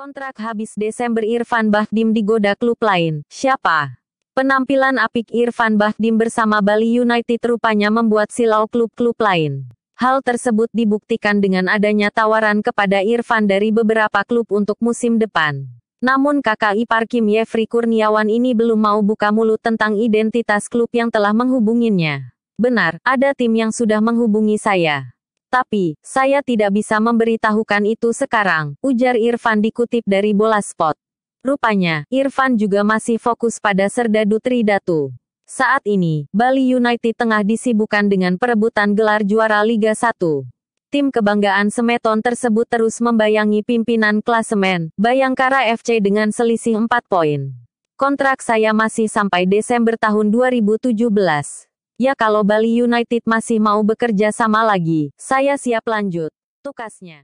Kontrak habis Desember Irfan Bahdim digoda klub lain. Siapa? Penampilan apik Irfan Bahdim bersama Bali United rupanya membuat silau klub-klub lain. Hal tersebut dibuktikan dengan adanya tawaran kepada Irfan dari beberapa klub untuk musim depan. Namun kakak ipar Kim Yefri Kurniawan ini belum mau buka mulut tentang identitas klub yang telah menghubunginya. Benar, ada tim yang sudah menghubungi saya. Tapi, saya tidak bisa memberitahukan itu sekarang, ujar Irfan dikutip dari bola spot. Rupanya, Irfan juga masih fokus pada Serdadu Tridatu. Saat ini, Bali United tengah disibukkan dengan perebutan gelar juara Liga 1. Tim kebanggaan Semeton tersebut terus membayangi pimpinan klasemen, Bayangkara FC dengan selisih 4 poin. Kontrak saya masih sampai Desember tahun 2017. Ya kalau Bali United masih mau bekerja sama lagi, saya siap lanjut. Tukasnya.